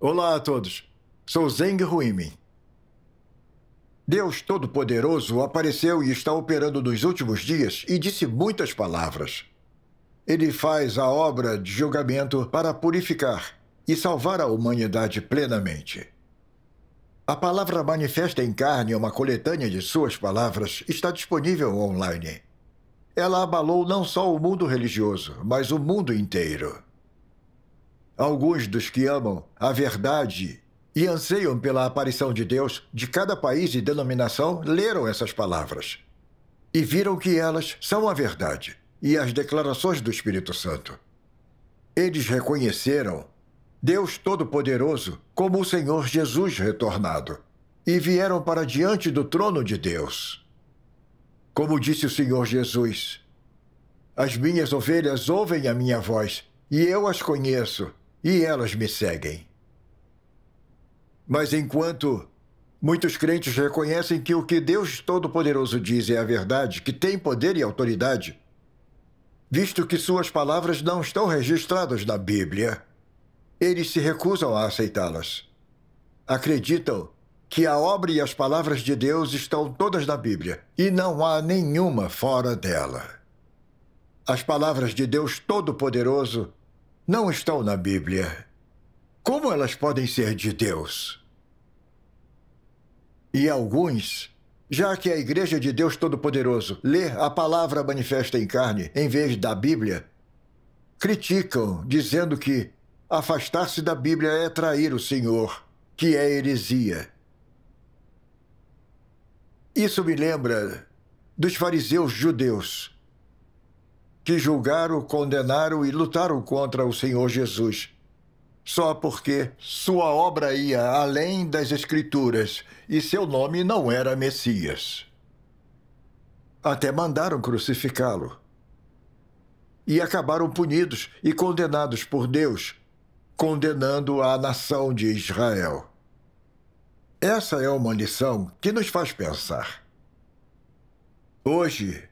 Olá a todos. Sou Zeng Ruimin. Deus Todo-Poderoso apareceu e está operando nos últimos dias e disse muitas palavras. Ele faz a obra de julgamento para purificar e salvar a humanidade plenamente. A palavra manifesta em carne, uma coletânea de suas palavras, está disponível online ela abalou não só o mundo religioso, mas o mundo inteiro. Alguns dos que amam a verdade e anseiam pela aparição de Deus de cada país e denominação leram essas palavras e viram que elas são a verdade e as declarações do Espírito Santo. Eles reconheceram Deus Todo-Poderoso como o Senhor Jesus retornado e vieram para diante do trono de Deus. Como disse o Senhor Jesus: As minhas ovelhas ouvem a minha voz, e eu as conheço, e elas me seguem. Mas enquanto muitos crentes reconhecem que o que Deus Todo-Poderoso diz é a verdade, que tem poder e autoridade, visto que suas palavras não estão registradas na Bíblia, eles se recusam a aceitá-las. Acreditam que a obra e as palavras de Deus estão todas na Bíblia e não há nenhuma fora dela. As palavras de Deus Todo-Poderoso não estão na Bíblia. Como elas podem ser de Deus? E alguns, já que a Igreja de Deus Todo-Poderoso lê a palavra manifesta em carne em vez da Bíblia, criticam, dizendo que afastar-se da Bíblia é trair o Senhor, que é heresia. Isso me lembra dos fariseus judeus que julgaram, condenaram e lutaram contra o Senhor Jesus, só porque sua obra ia além das Escrituras e seu nome não era Messias. Até mandaram crucificá-lo. E acabaram punidos e condenados por Deus, condenando a nação de Israel. Essa é uma lição que nos faz pensar. Hoje,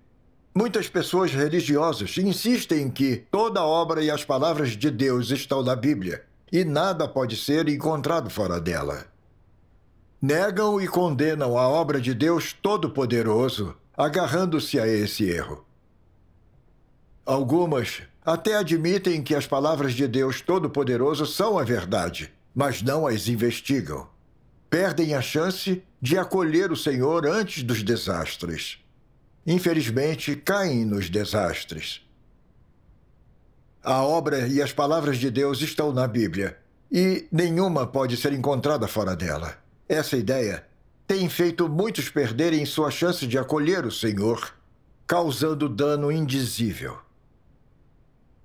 muitas pessoas religiosas insistem que toda a obra e as palavras de Deus estão na Bíblia e nada pode ser encontrado fora dela. Negam e condenam a obra de Deus Todo-Poderoso, agarrando-se a esse erro. Algumas até admitem que as palavras de Deus Todo-Poderoso são a verdade, mas não as investigam perdem a chance de acolher o Senhor antes dos desastres. Infelizmente, caem nos desastres. A obra e as palavras de Deus estão na Bíblia e nenhuma pode ser encontrada fora dela. Essa ideia tem feito muitos perderem sua chance de acolher o Senhor, causando dano indizível.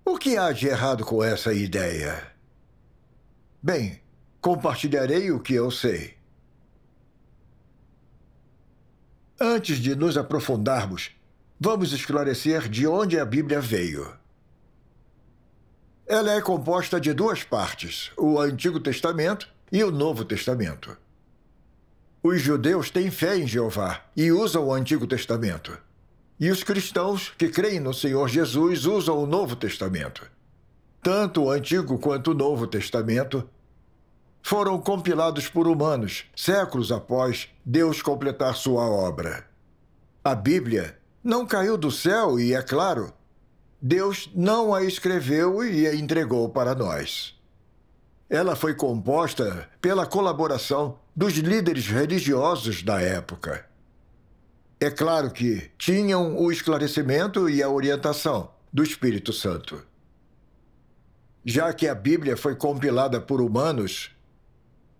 O que há de errado com essa ideia? Bem, compartilharei o que eu sei. Antes de nos aprofundarmos, vamos esclarecer de onde a Bíblia veio. Ela é composta de duas partes, o Antigo Testamento e o Novo Testamento. Os judeus têm fé em Jeová e usam o Antigo Testamento. E os cristãos que creem no Senhor Jesus usam o Novo Testamento. Tanto o Antigo quanto o Novo Testamento foram compilados por humanos, séculos após Deus completar sua obra. A Bíblia não caiu do céu e, é claro, Deus não a escreveu e a entregou para nós. Ela foi composta pela colaboração dos líderes religiosos da época. É claro que tinham o esclarecimento e a orientação do Espírito Santo. Já que a Bíblia foi compilada por humanos,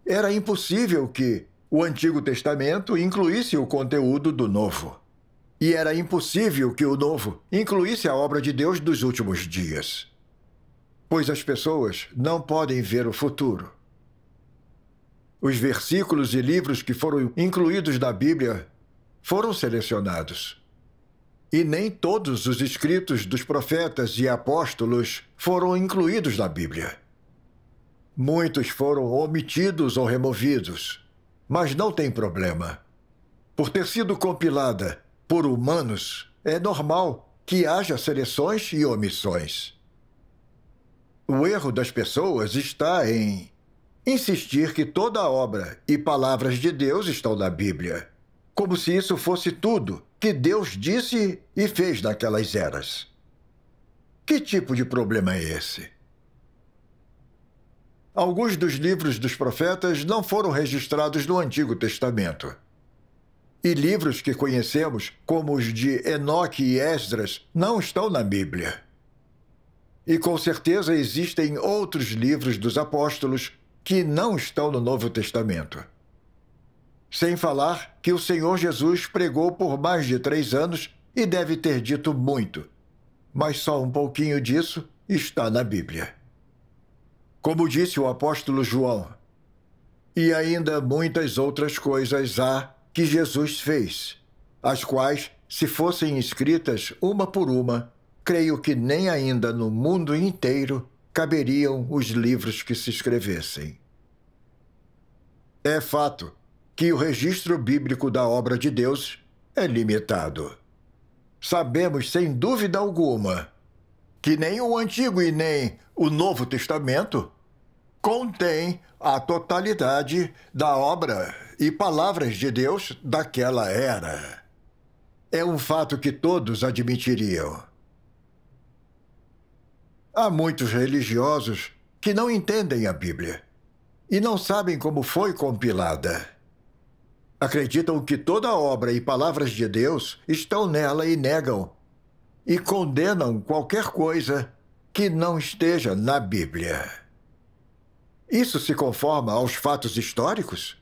era impossível que o Antigo Testamento incluísse o conteúdo do Novo. E era impossível que o Novo incluísse a obra de Deus dos últimos dias. Pois as pessoas não podem ver o futuro. Os versículos e livros que foram incluídos na Bíblia foram selecionados. E nem todos os escritos dos profetas e apóstolos foram incluídos na Bíblia. Muitos foram omitidos ou removidos, mas não tem problema. Por ter sido compilada por humanos, é normal que haja seleções e omissões. O erro das pessoas está em insistir que toda a obra e palavras de Deus estão na Bíblia, como se isso fosse tudo que Deus disse e fez naquelas eras. Que tipo de problema é esse? alguns dos livros dos profetas não foram registrados no Antigo Testamento. E livros que conhecemos, como os de Enoque e Esdras, não estão na Bíblia. E com certeza existem outros livros dos apóstolos que não estão no Novo Testamento. Sem falar que o Senhor Jesus pregou por mais de três anos e deve ter dito muito, mas só um pouquinho disso está na Bíblia como disse o apóstolo João. E ainda muitas outras coisas há que Jesus fez, as quais, se fossem escritas uma por uma, creio que nem ainda no mundo inteiro caberiam os livros que se escrevessem. É fato que o registro bíblico da obra de Deus é limitado. Sabemos, sem dúvida alguma, que nem o Antigo e nem o Novo Testamento contém a totalidade da obra e palavras de Deus daquela era. É um fato que todos admitiriam. Há muitos religiosos que não entendem a Bíblia e não sabem como foi compilada. Acreditam que toda a obra e palavras de Deus estão nela e negam e condenam qualquer coisa que não esteja na Bíblia. Isso se conforma aos fatos históricos?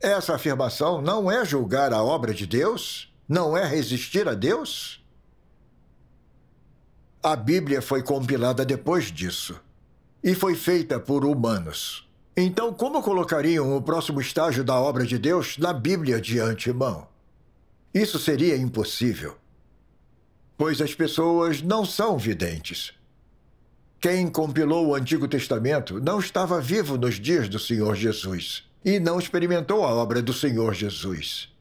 Essa afirmação não é julgar a obra de Deus? Não é resistir a Deus? A Bíblia foi compilada depois disso e foi feita por humanos. Então, como colocariam o próximo estágio da obra de Deus na Bíblia de antemão? Isso seria impossível, pois as pessoas não são videntes. Quem compilou o Antigo Testamento não estava vivo nos dias do Senhor Jesus e não experimentou a obra do Senhor Jesus.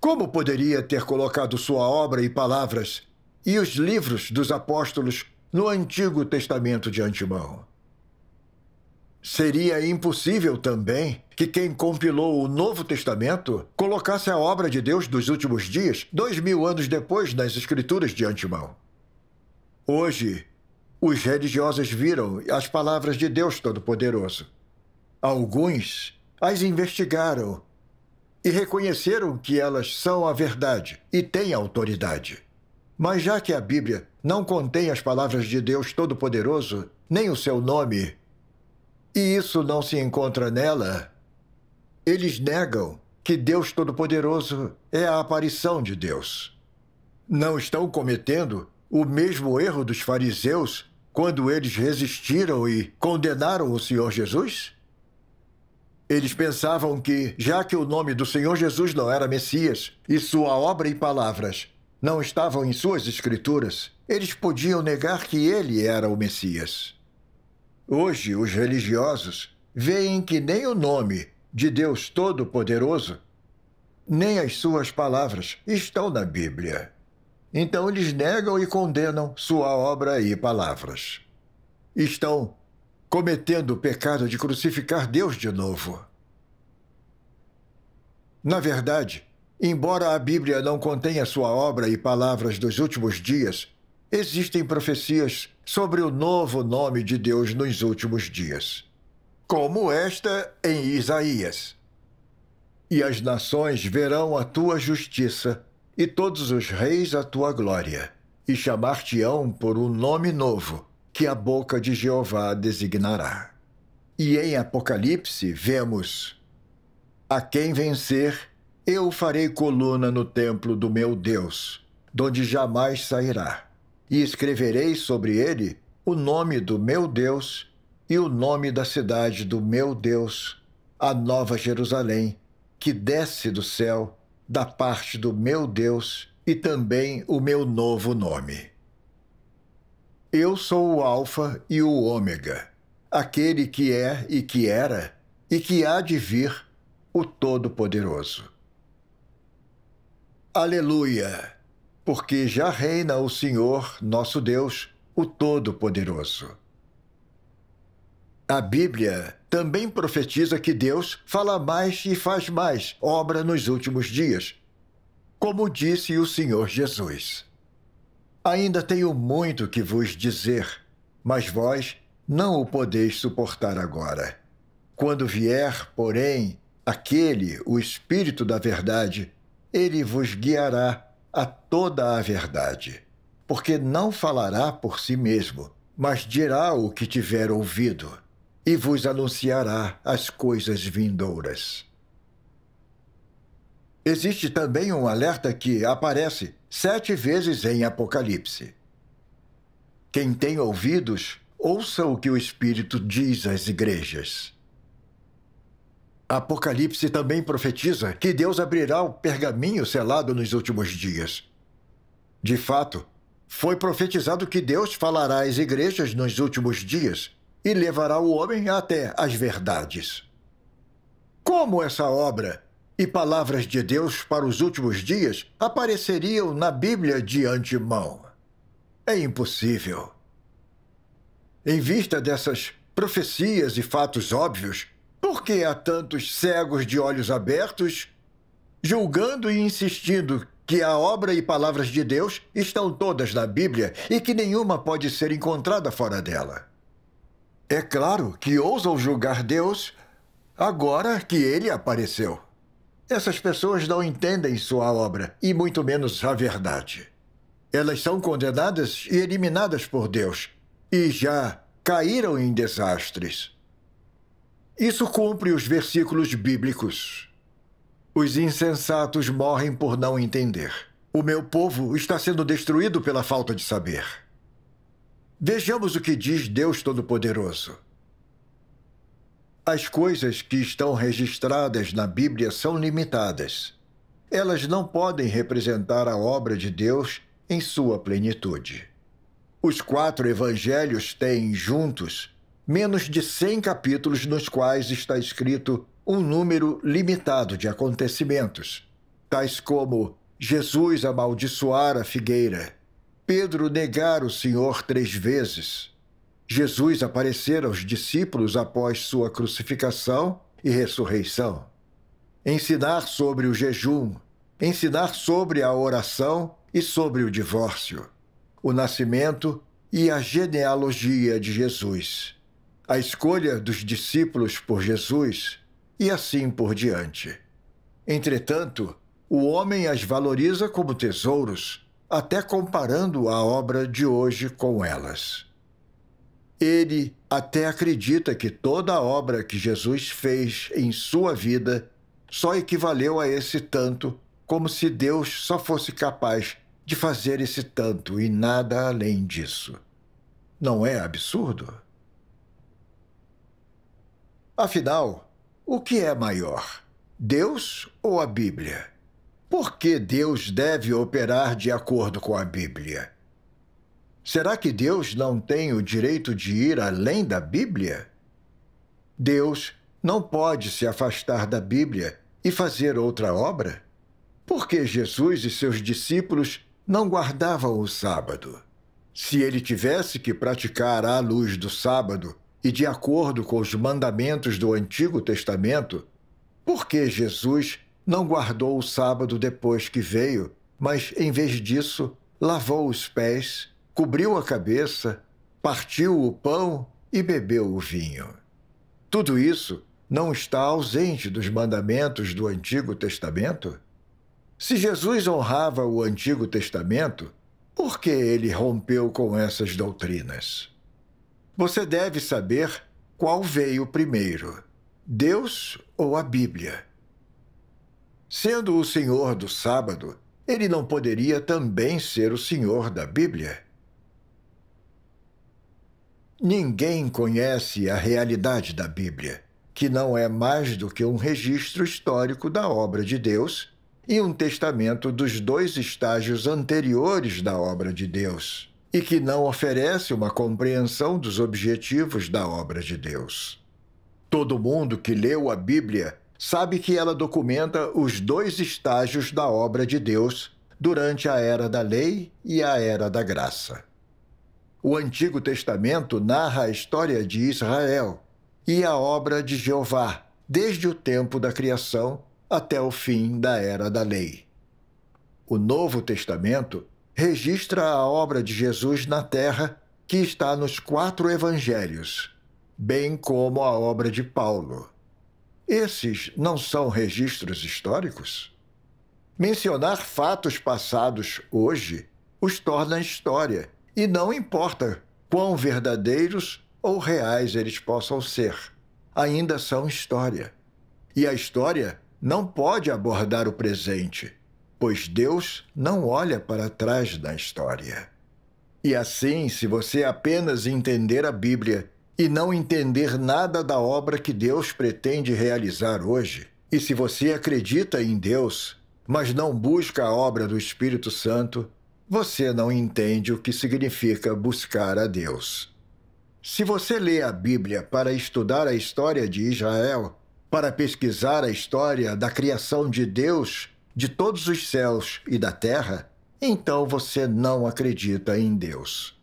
Como poderia ter colocado sua obra e palavras e os livros dos apóstolos no Antigo Testamento de antemão? Seria impossível também que quem compilou o Novo Testamento colocasse a obra de Deus dos últimos dias, dois mil anos depois, nas Escrituras de antemão. Hoje, os religiosos viram as palavras de Deus Todo-Poderoso. Alguns as investigaram e reconheceram que elas são a verdade e têm autoridade. Mas já que a Bíblia não contém as palavras de Deus Todo-Poderoso, nem o seu nome, e isso não se encontra nela, eles negam que Deus Todo-Poderoso é a aparição de Deus. Não estão cometendo o mesmo erro dos fariseus quando eles resistiram e condenaram o Senhor Jesus? Eles pensavam que, já que o nome do Senhor Jesus não era Messias e sua obra e palavras não estavam em suas escrituras, eles podiam negar que ele era o Messias. Hoje, os religiosos veem que nem o nome de Deus Todo-Poderoso, nem as suas palavras estão na Bíblia. Então eles negam e condenam sua obra e palavras. Estão cometendo o pecado de crucificar Deus de novo. Na verdade, embora a Bíblia não contenha sua obra e palavras dos últimos dias, existem profecias sobre o novo nome de Deus nos últimos dias, como esta em Isaías. E as nações verão a tua justiça e todos os reis a tua glória, e chamar-te-ão por um nome novo, que a boca de Jeová designará. E em Apocalipse vemos: A quem vencer, eu farei coluna no templo do meu Deus, donde jamais sairá, e escreverei sobre ele o nome do meu Deus e o nome da cidade do meu Deus, a Nova Jerusalém, que desce do céu da parte do meu Deus e também o meu novo nome. Eu sou o Alfa e o Ômega, aquele que é e que era e que há de vir, o Todo-Poderoso. Aleluia! Porque já reina o Senhor, nosso Deus, o Todo-Poderoso. A Bíblia também profetiza que Deus fala mais e faz mais obra nos últimos dias, como disse o Senhor Jesus. Ainda tenho muito que vos dizer, mas vós não o podeis suportar agora. Quando vier, porém, aquele, o Espírito da Verdade, ele vos guiará a toda a verdade, porque não falará por si mesmo, mas dirá o que tiver ouvido e vos anunciará as coisas vindouras. Existe também um alerta que aparece sete vezes em Apocalipse. Quem tem ouvidos, ouça o que o Espírito diz às igrejas. Apocalipse também profetiza que Deus abrirá o pergaminho selado nos últimos dias. De fato, foi profetizado que Deus falará às igrejas nos últimos dias e levará o homem até as verdades. Como essa obra e palavras de Deus para os últimos dias apareceriam na Bíblia de antemão? É impossível. Em vista dessas profecias e fatos óbvios, por que há tantos cegos de olhos abertos julgando e insistindo que a obra e palavras de Deus estão todas na Bíblia e que nenhuma pode ser encontrada fora dela? É claro que ousam julgar Deus agora que ele apareceu. Essas pessoas não entendem sua obra e muito menos a verdade. Elas são condenadas e eliminadas por Deus e já caíram em desastres. Isso cumpre os versículos bíblicos. Os insensatos morrem por não entender. O meu povo está sendo destruído pela falta de saber. Vejamos o que diz Deus Todo-Poderoso. As coisas que estão registradas na Bíblia são limitadas. Elas não podem representar a obra de Deus em sua plenitude. Os quatro evangelhos têm, juntos, menos de 100 capítulos nos quais está escrito um número limitado de acontecimentos, tais como Jesus amaldiçoar a figueira, Pedro negar o Senhor três vezes. Jesus aparecer aos discípulos após sua crucificação e ressurreição. Ensinar sobre o jejum, ensinar sobre a oração e sobre o divórcio, o nascimento e a genealogia de Jesus, a escolha dos discípulos por Jesus e assim por diante. Entretanto, o homem as valoriza como tesouros até comparando a obra de hoje com elas. Ele até acredita que toda a obra que Jesus fez em sua vida só equivaleu a esse tanto, como se Deus só fosse capaz de fazer esse tanto e nada além disso. Não é absurdo? Afinal, o que é maior, Deus ou a Bíblia? Por que Deus deve operar de acordo com a Bíblia? Será que Deus não tem o direito de ir além da Bíblia? Deus não pode se afastar da Bíblia e fazer outra obra? Por que Jesus e seus discípulos não guardavam o sábado? Se ele tivesse que praticar à luz do sábado e de acordo com os mandamentos do Antigo Testamento, por que Jesus não guardou o sábado depois que veio, mas, em vez disso, lavou os pés, cobriu a cabeça, partiu o pão e bebeu o vinho. Tudo isso não está ausente dos mandamentos do Antigo Testamento? Se Jesus honrava o Antigo Testamento, por que ele rompeu com essas doutrinas? Você deve saber qual veio primeiro: Deus ou a Bíblia? Sendo o Senhor do sábado, ele não poderia também ser o Senhor da Bíblia? Ninguém conhece a realidade da Bíblia, que não é mais do que um registro histórico da obra de Deus e um testamento dos dois estágios anteriores da obra de Deus, e que não oferece uma compreensão dos objetivos da obra de Deus. Todo mundo que leu a Bíblia sabe que ela documenta os dois estágios da obra de Deus durante a era da lei e a era da graça. O Antigo Testamento narra a história de Israel e a obra de Jeová, desde o tempo da criação até o fim da era da lei. O Novo Testamento registra a obra de Jesus na terra, que está nos quatro evangelhos, bem como a obra de Paulo. Esses não são registros históricos? Mencionar fatos passados hoje os torna história, e não importa quão verdadeiros ou reais eles possam ser, ainda são história. E a história não pode abordar o presente, pois Deus não olha para trás da história. E assim, se você apenas entender a Bíblia e não entender nada da obra que Deus pretende realizar hoje. E se você acredita em Deus, mas não busca a obra do Espírito Santo, você não entende o que significa buscar a Deus. Se você lê a Bíblia para estudar a história de Israel, para pesquisar a história da criação de Deus, de todos os céus e da terra, então você não acredita em Deus.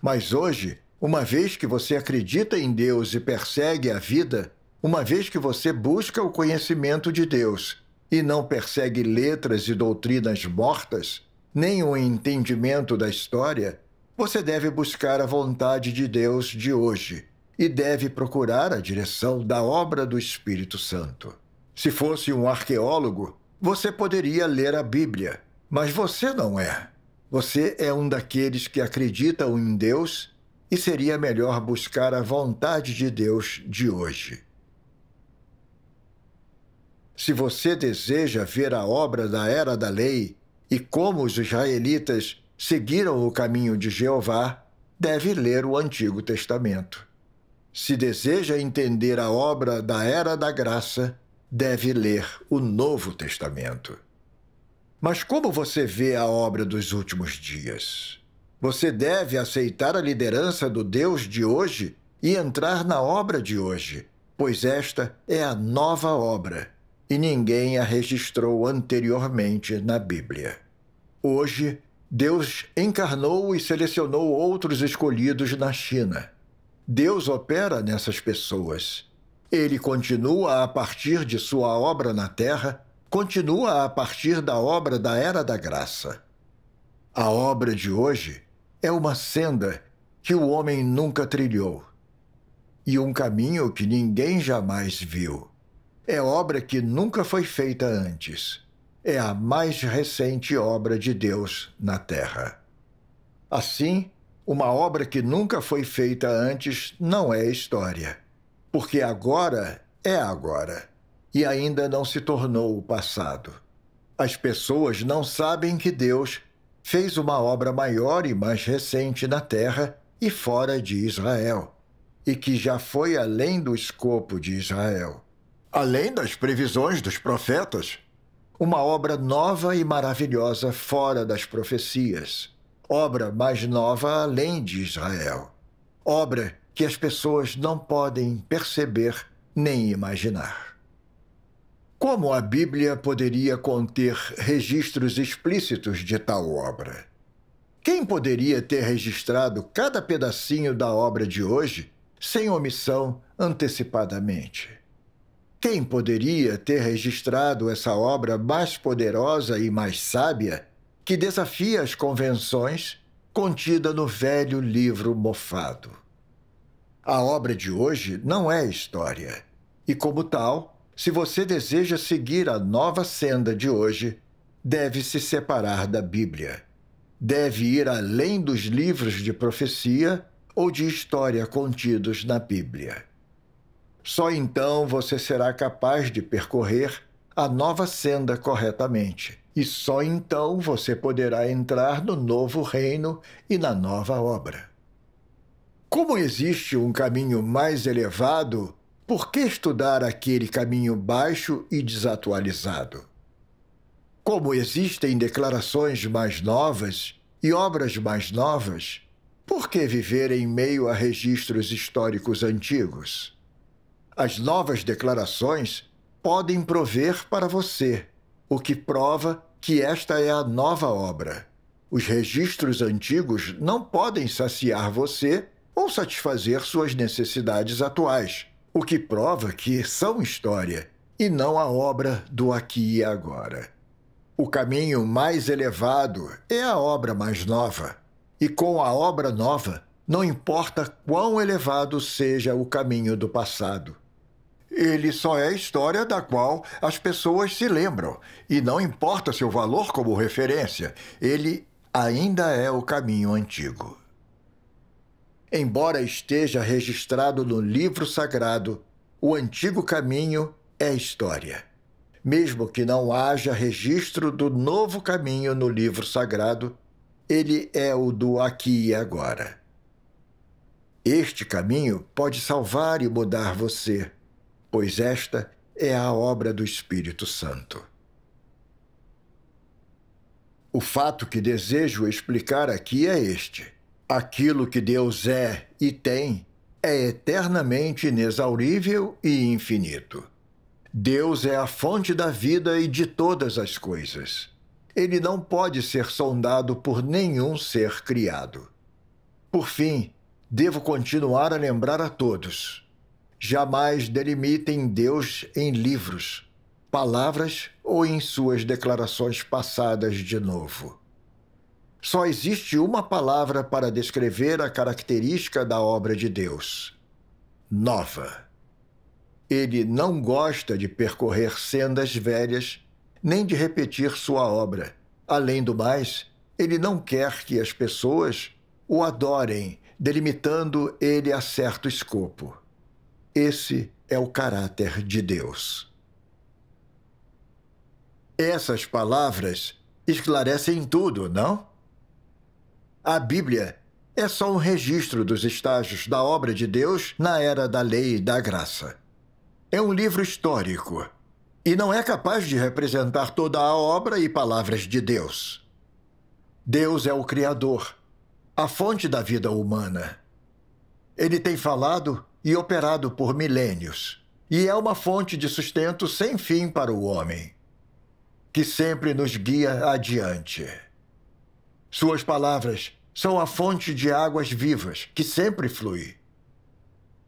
Mas hoje, uma vez que você acredita em Deus e persegue a vida, uma vez que você busca o conhecimento de Deus e não persegue letras e doutrinas mortas, nem o um entendimento da história, você deve buscar a vontade de Deus de hoje e deve procurar a direção da obra do Espírito Santo. Se fosse um arqueólogo, você poderia ler a Bíblia, mas você não é. Você é um daqueles que acreditam em Deus e seria melhor buscar a vontade de Deus de hoje. Se você deseja ver a obra da era da lei e como os israelitas seguiram o caminho de Jeová, deve ler o Antigo Testamento. Se deseja entender a obra da era da graça, deve ler o Novo Testamento. Mas como você vê a obra dos últimos dias? Você deve aceitar a liderança do Deus de hoje e entrar na obra de hoje, pois esta é a nova obra e ninguém a registrou anteriormente na Bíblia. Hoje, Deus encarnou e selecionou outros escolhidos na China. Deus opera nessas pessoas. Ele continua a partir de sua obra na terra, continua a partir da obra da Era da Graça. A obra de hoje é uma senda que o homem nunca trilhou e um caminho que ninguém jamais viu. É obra que nunca foi feita antes. É a mais recente obra de Deus na Terra. Assim, uma obra que nunca foi feita antes não é história, porque agora é agora e ainda não se tornou o passado. As pessoas não sabem que Deus fez uma obra maior e mais recente na terra e fora de Israel, e que já foi além do escopo de Israel. Além das previsões dos profetas, uma obra nova e maravilhosa fora das profecias, obra mais nova além de Israel, obra que as pessoas não podem perceber nem imaginar. Como a Bíblia poderia conter registros explícitos de tal obra? Quem poderia ter registrado cada pedacinho da obra de hoje sem omissão antecipadamente? Quem poderia ter registrado essa obra mais poderosa e mais sábia que desafia as convenções contida no velho livro mofado? A obra de hoje não é história e, como tal, se você deseja seguir a nova senda de hoje, deve se separar da Bíblia. Deve ir além dos livros de profecia ou de história contidos na Bíblia. Só então você será capaz de percorrer a nova senda corretamente, e só então você poderá entrar no novo reino e na nova obra. Como existe um caminho mais elevado por que estudar aquele caminho baixo e desatualizado? Como existem declarações mais novas e obras mais novas, por que viver em meio a registros históricos antigos? As novas declarações podem prover para você, o que prova que esta é a nova obra. Os registros antigos não podem saciar você ou satisfazer suas necessidades atuais o que prova que são história e não a obra do aqui e agora. O caminho mais elevado é a obra mais nova, e com a obra nova, não importa quão elevado seja o caminho do passado. Ele só é história da qual as pessoas se lembram, e não importa seu valor como referência, ele ainda é o caminho antigo. Embora esteja registrado no livro sagrado, o antigo caminho é história. Mesmo que não haja registro do novo caminho no livro sagrado, ele é o do aqui e agora. Este caminho pode salvar e mudar você, pois esta é a obra do Espírito Santo. O fato que desejo explicar aqui é este. Aquilo que Deus é e tem é eternamente inexaurível e infinito. Deus é a fonte da vida e de todas as coisas. Ele não pode ser sondado por nenhum ser criado. Por fim, devo continuar a lembrar a todos: jamais delimitem Deus em livros, palavras ou em suas declarações passadas de novo. Só existe uma palavra para descrever a característica da obra de Deus: nova. Ele não gosta de percorrer sendas velhas, nem de repetir sua obra. Além do mais, ele não quer que as pessoas o adorem, delimitando ele a certo escopo. Esse é o caráter de Deus. Essas palavras esclarecem tudo, não? A Bíblia é só um registro dos estágios da obra de Deus na era da lei e da graça. É um livro histórico e não é capaz de representar toda a obra e palavras de Deus. Deus é o Criador, a fonte da vida humana. Ele tem falado e operado por milênios e é uma fonte de sustento sem fim para o homem, que sempre nos guia adiante. Suas palavras são a fonte de águas vivas que sempre flui.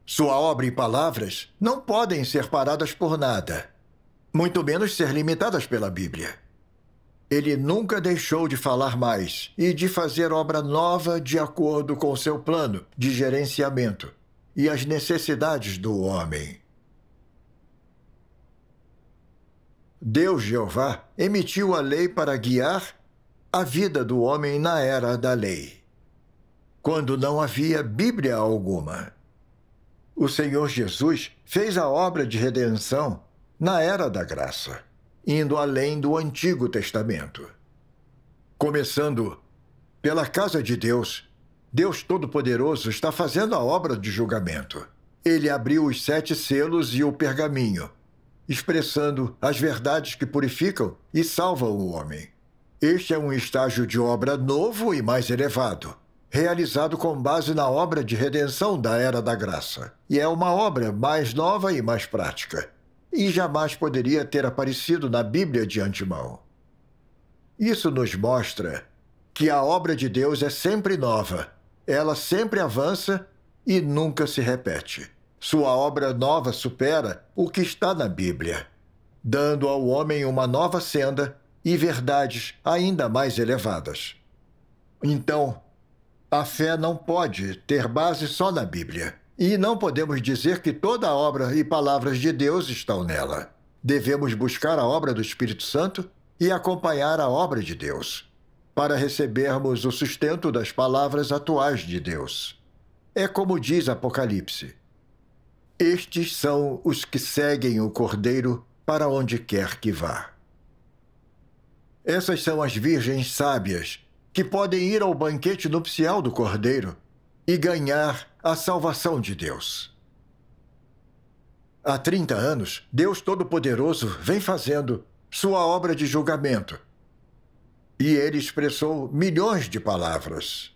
Sua obra e palavras não podem ser paradas por nada, muito menos ser limitadas pela Bíblia. Ele nunca deixou de falar mais e de fazer obra nova de acordo com seu plano de gerenciamento e as necessidades do homem. Deus Jeová emitiu a lei para guiar a vida do homem na era da lei, quando não havia Bíblia alguma. O Senhor Jesus fez a obra de redenção na era da graça, indo além do Antigo Testamento. Começando pela casa de Deus, Deus Todo-Poderoso está fazendo a obra de julgamento. Ele abriu os sete selos e o pergaminho, expressando as verdades que purificam e salvam o homem. Este é um estágio de obra novo e mais elevado, realizado com base na obra de redenção da Era da Graça. E é uma obra mais nova e mais prática. E jamais poderia ter aparecido na Bíblia de antemão. Isso nos mostra que a obra de Deus é sempre nova, ela sempre avança e nunca se repete. Sua obra nova supera o que está na Bíblia, dando ao homem uma nova senda e verdades ainda mais elevadas. Então, a fé não pode ter base só na Bíblia. E não podemos dizer que toda a obra e palavras de Deus estão nela. Devemos buscar a obra do Espírito Santo e acompanhar a obra de Deus, para recebermos o sustento das palavras atuais de Deus. É como diz Apocalipse: Estes são os que seguem o Cordeiro para onde quer que vá. Essas são as virgens sábias, que podem ir ao banquete nupcial do Cordeiro e ganhar a salvação de Deus. Há 30 anos, Deus Todo-Poderoso vem fazendo sua obra de julgamento. E ele expressou milhões de palavras.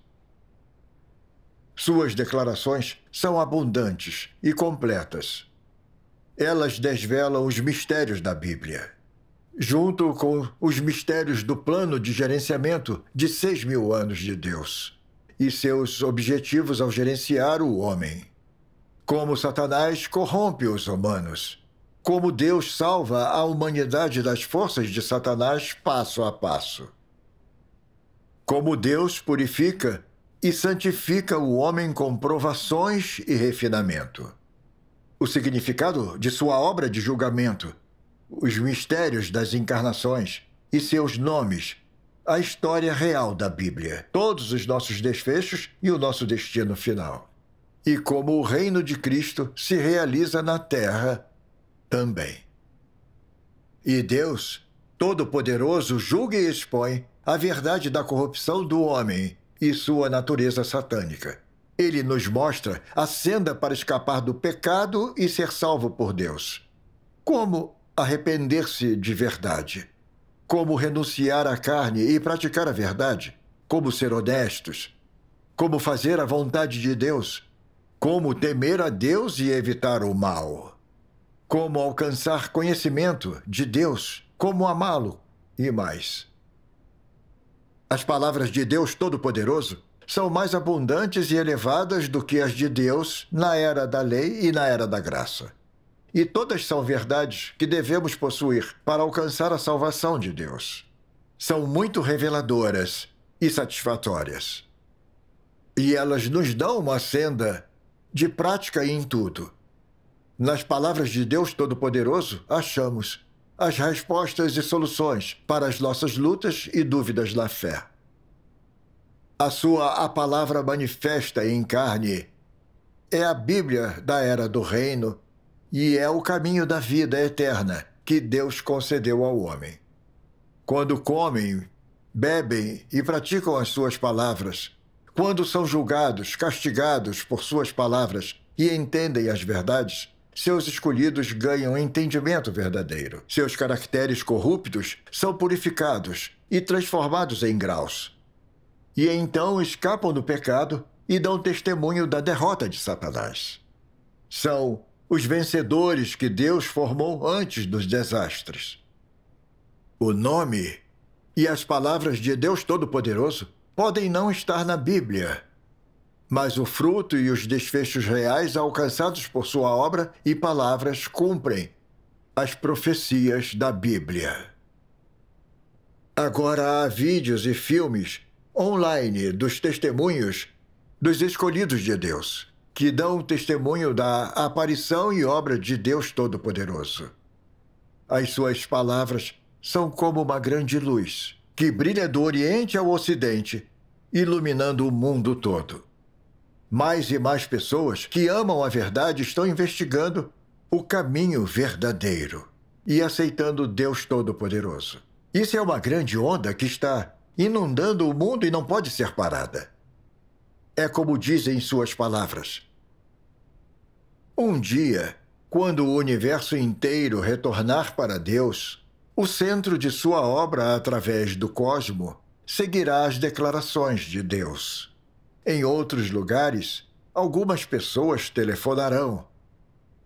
Suas declarações são abundantes e completas. Elas desvelam os mistérios da Bíblia junto com os mistérios do plano de gerenciamento de seis mil anos de Deus e seus objetivos ao gerenciar o homem. Como Satanás corrompe os humanos. Como Deus salva a humanidade das forças de Satanás passo a passo. Como Deus purifica e santifica o homem com provações e refinamento. O significado de sua obra de julgamento os mistérios das encarnações e seus nomes, a história real da Bíblia, todos os nossos desfechos e o nosso destino final. E como o reino de Cristo se realiza na terra também. E Deus, Todo-Poderoso, julga e expõe a verdade da corrupção do homem e sua natureza satânica. Ele nos mostra a senda para escapar do pecado e ser salvo por Deus. Como arrepender-se de verdade. Como renunciar à carne e praticar a verdade. Como ser honestos. Como fazer a vontade de Deus. Como temer a Deus e evitar o mal. Como alcançar conhecimento de Deus. Como amá-lo e mais. As palavras de Deus Todo-Poderoso são mais abundantes e elevadas do que as de Deus na era da lei e na era da graça. E todas são verdades que devemos possuir para alcançar a salvação de Deus. São muito reveladoras e satisfatórias. E elas nos dão uma senda de prática em tudo. Nas palavras de Deus Todo-Poderoso, achamos as respostas e soluções para as nossas lutas e dúvidas na fé. A sua A Palavra Manifesta em Carne é a Bíblia da Era do Reino e é o caminho da vida eterna que Deus concedeu ao homem. Quando comem, bebem e praticam as suas palavras, quando são julgados, castigados por suas palavras e entendem as verdades, seus escolhidos ganham entendimento verdadeiro. Seus caracteres corruptos são purificados e transformados em graus. E então escapam do pecado e dão testemunho da derrota de Satanás. São os vencedores que Deus formou antes dos desastres. O nome e as palavras de Deus Todo-Poderoso podem não estar na Bíblia, mas o fruto e os desfechos reais alcançados por sua obra e palavras cumprem as profecias da Bíblia. Agora há vídeos e filmes online dos testemunhos dos escolhidos de Deus que dão testemunho da aparição e obra de Deus Todo-Poderoso. As suas palavras são como uma grande luz que brilha do Oriente ao Ocidente, iluminando o mundo todo. Mais e mais pessoas que amam a verdade estão investigando o caminho verdadeiro e aceitando Deus Todo-Poderoso. Isso é uma grande onda que está inundando o mundo e não pode ser parada é como dizem suas palavras. Um dia, quando o universo inteiro retornar para Deus, o centro de sua obra através do cosmo seguirá as declarações de Deus. Em outros lugares, algumas pessoas telefonarão.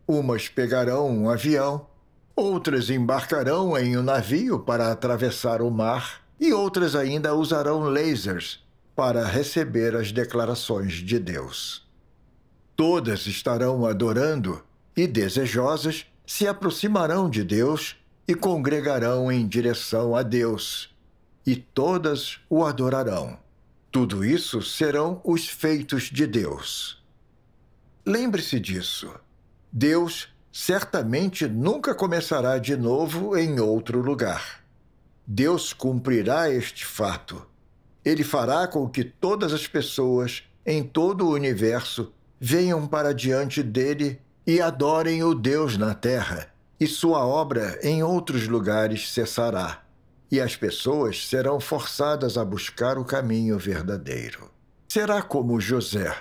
Umas pegarão um avião, outras embarcarão em um navio para atravessar o mar e outras ainda usarão lasers para receber as declarações de Deus. Todas estarão adorando e, desejosas, se aproximarão de Deus e congregarão em direção a Deus, e todas o adorarão. Tudo isso serão os feitos de Deus. Lembre-se disso. Deus certamente nunca começará de novo em outro lugar. Deus cumprirá este fato ele fará com que todas as pessoas em todo o universo venham para diante dele e adorem o Deus na terra, e sua obra em outros lugares cessará, e as pessoas serão forçadas a buscar o caminho verdadeiro. Será como José.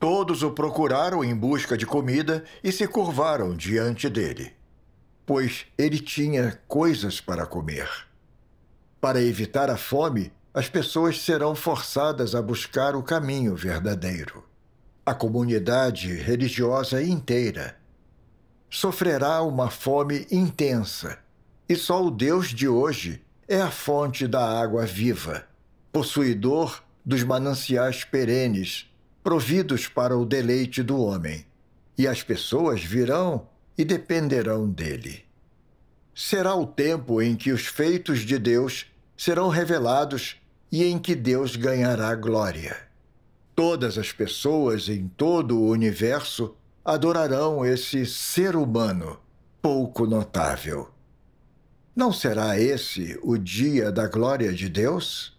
Todos o procuraram em busca de comida e se curvaram diante dele, pois ele tinha coisas para comer. Para evitar a fome, as pessoas serão forçadas a buscar o caminho verdadeiro. A comunidade religiosa inteira sofrerá uma fome intensa, e só o Deus de hoje é a fonte da água viva, possuidor dos mananciais perenes, providos para o deleite do homem, e as pessoas virão e dependerão dele. Será o tempo em que os feitos de Deus serão revelados e em que Deus ganhará glória. Todas as pessoas em todo o universo adorarão esse ser humano pouco notável. Não será esse o dia da glória de Deus?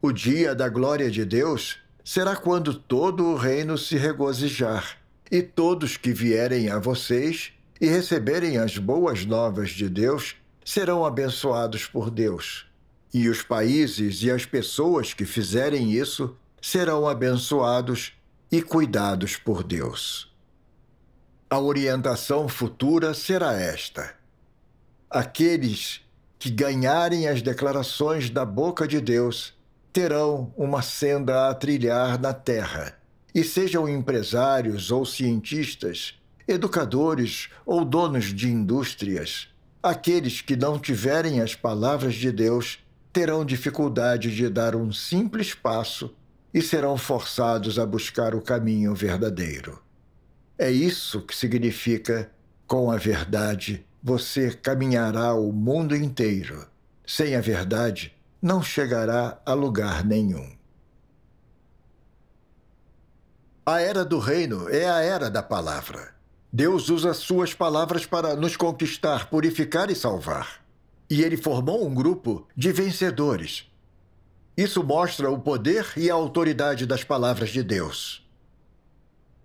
O dia da glória de Deus será quando todo o reino se regozijar e todos que vierem a vocês e receberem as boas novas de Deus serão abençoados por Deus e os países e as pessoas que fizerem isso serão abençoados e cuidados por Deus. A orientação futura será esta: aqueles que ganharem as declarações da boca de Deus terão uma senda a trilhar na terra, e sejam empresários ou cientistas, educadores ou donos de indústrias, aqueles que não tiverem as palavras de Deus terão dificuldade de dar um simples passo e serão forçados a buscar o caminho verdadeiro. É isso que significa, com a verdade, você caminhará o mundo inteiro. Sem a verdade, não chegará a lugar nenhum. A era do reino é a era da palavra. Deus usa suas palavras para nos conquistar, purificar e salvar e ele formou um grupo de vencedores. Isso mostra o poder e a autoridade das palavras de Deus.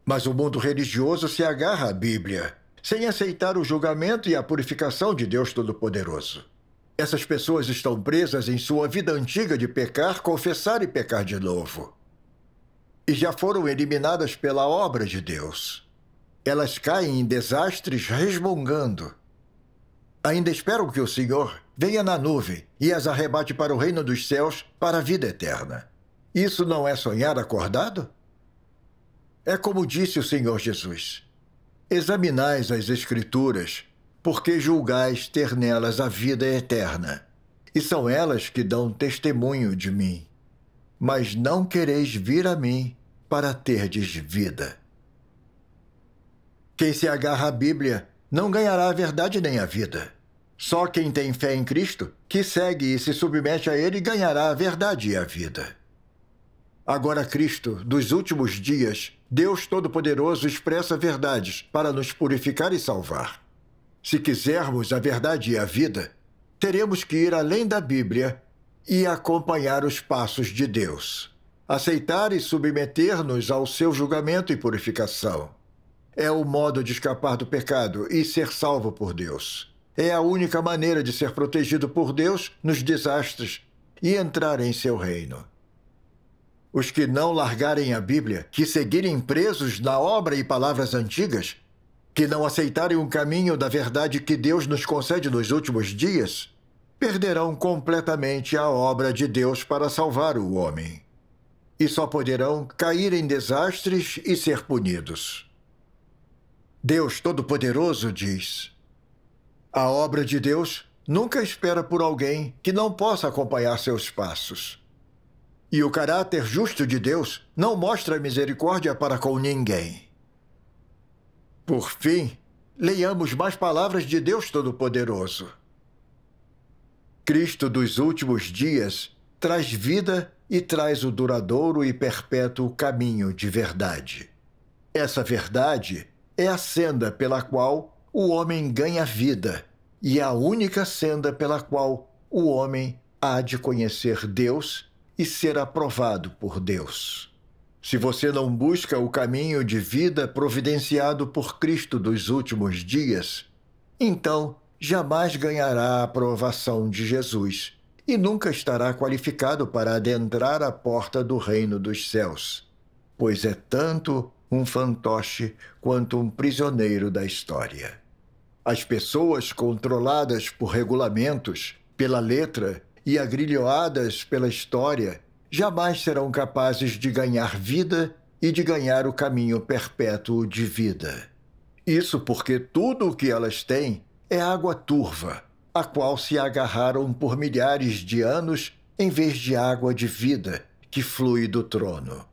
Mas o mundo religioso se agarra à Bíblia, sem aceitar o julgamento e a purificação de Deus Todo-Poderoso. Essas pessoas estão presas em sua vida antiga de pecar, confessar e pecar de novo. E já foram eliminadas pela obra de Deus. Elas caem em desastres resmungando. Ainda espero que o Senhor venha na nuvem e as arrebate para o reino dos céus, para a vida eterna. Isso não é sonhar acordado? É como disse o Senhor Jesus: Examinais as Escrituras, porque julgais ter nelas a vida eterna, e são elas que dão testemunho de mim. Mas não quereis vir a mim para terdes vida. Quem se agarra à Bíblia não ganhará a verdade nem a vida. Só quem tem fé em Cristo, que segue e se submete a Ele, ganhará a verdade e a vida. Agora, Cristo, dos últimos dias, Deus Todo-Poderoso expressa verdades para nos purificar e salvar. Se quisermos a verdade e a vida, teremos que ir além da Bíblia e acompanhar os passos de Deus, aceitar e submeter-nos ao seu julgamento e purificação é o modo de escapar do pecado e ser salvo por Deus. É a única maneira de ser protegido por Deus nos desastres e entrar em seu reino. Os que não largarem a Bíblia, que seguirem presos na obra e palavras antigas, que não aceitarem o caminho da verdade que Deus nos concede nos últimos dias, perderão completamente a obra de Deus para salvar o homem. E só poderão cair em desastres e ser punidos. Deus Todo-Poderoso diz: A obra de Deus nunca espera por alguém que não possa acompanhar seus passos. E o caráter justo de Deus não mostra misericórdia para com ninguém. Por fim, leiamos mais palavras de Deus Todo-Poderoso. Cristo dos últimos dias traz vida e traz o duradouro e perpétuo caminho de verdade. Essa verdade é a senda pela qual o homem ganha vida e é a única senda pela qual o homem há de conhecer Deus e ser aprovado por Deus. Se você não busca o caminho de vida providenciado por Cristo dos últimos dias, então jamais ganhará a aprovação de Jesus e nunca estará qualificado para adentrar a porta do reino dos céus, pois é tanto um fantoche quanto um prisioneiro da história. As pessoas controladas por regulamentos, pela letra e agrilhoadas pela história jamais serão capazes de ganhar vida e de ganhar o caminho perpétuo de vida. Isso porque tudo o que elas têm é água turva, a qual se agarraram por milhares de anos em vez de água de vida que flui do trono.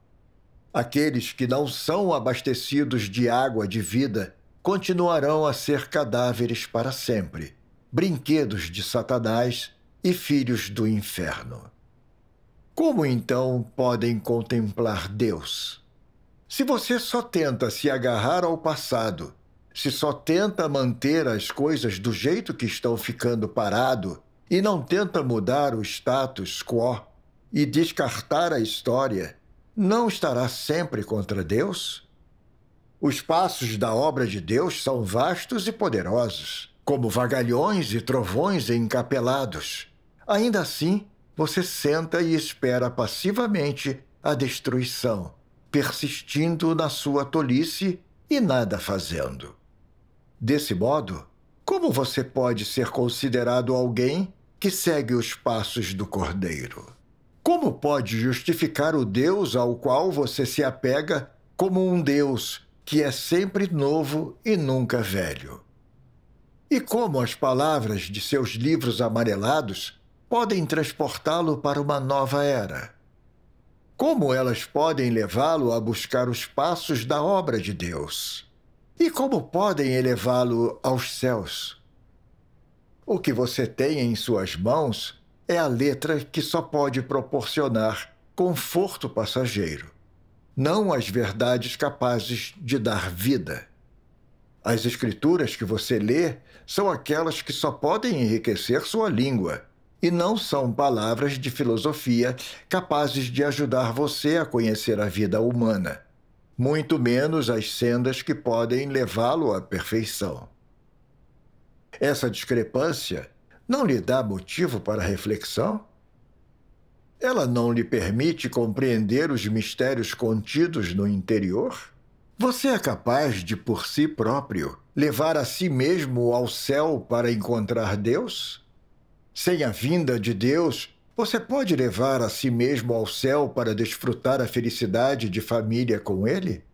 Aqueles que não são abastecidos de água de vida continuarão a ser cadáveres para sempre, brinquedos de Satanás e filhos do inferno. Como então podem contemplar Deus? Se você só tenta se agarrar ao passado, se só tenta manter as coisas do jeito que estão ficando parado e não tenta mudar o status quo e descartar a história, não estará sempre contra Deus? Os passos da obra de Deus são vastos e poderosos, como vagalhões e trovões encapelados. Ainda assim, você senta e espera passivamente a destruição, persistindo na sua tolice e nada fazendo. Desse modo, como você pode ser considerado alguém que segue os passos do Cordeiro? Como pode justificar o Deus ao qual você se apega como um Deus que é sempre novo e nunca velho? E como as palavras de seus livros amarelados podem transportá-lo para uma nova era? Como elas podem levá-lo a buscar os passos da obra de Deus? E como podem elevá-lo aos céus? O que você tem em suas mãos é a letra que só pode proporcionar conforto passageiro, não as verdades capazes de dar vida. As escrituras que você lê são aquelas que só podem enriquecer sua língua e não são palavras de filosofia capazes de ajudar você a conhecer a vida humana, muito menos as sendas que podem levá-lo à perfeição. Essa discrepância não lhe dá motivo para reflexão? Ela não lhe permite compreender os mistérios contidos no interior? Você é capaz de, por si próprio, levar a si mesmo ao céu para encontrar Deus? Sem a vinda de Deus, você pode levar a si mesmo ao céu para desfrutar a felicidade de família com Ele?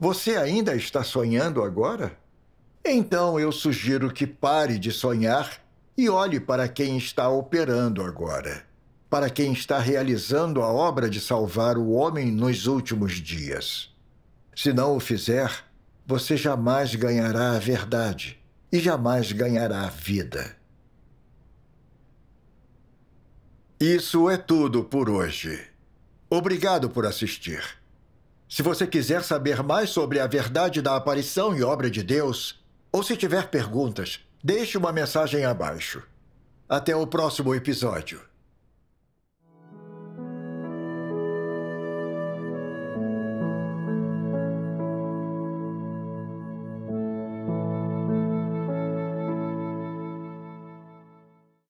Você ainda está sonhando agora? Então eu sugiro que pare de sonhar e olhe para quem está operando agora, para quem está realizando a obra de salvar o homem nos últimos dias. Se não o fizer, você jamais ganhará a verdade e jamais ganhará a vida. Isso é tudo por hoje. Obrigado por assistir. Se você quiser saber mais sobre a verdade da aparição e obra de Deus, ou se tiver perguntas, Deixe uma mensagem abaixo. Até o próximo episódio.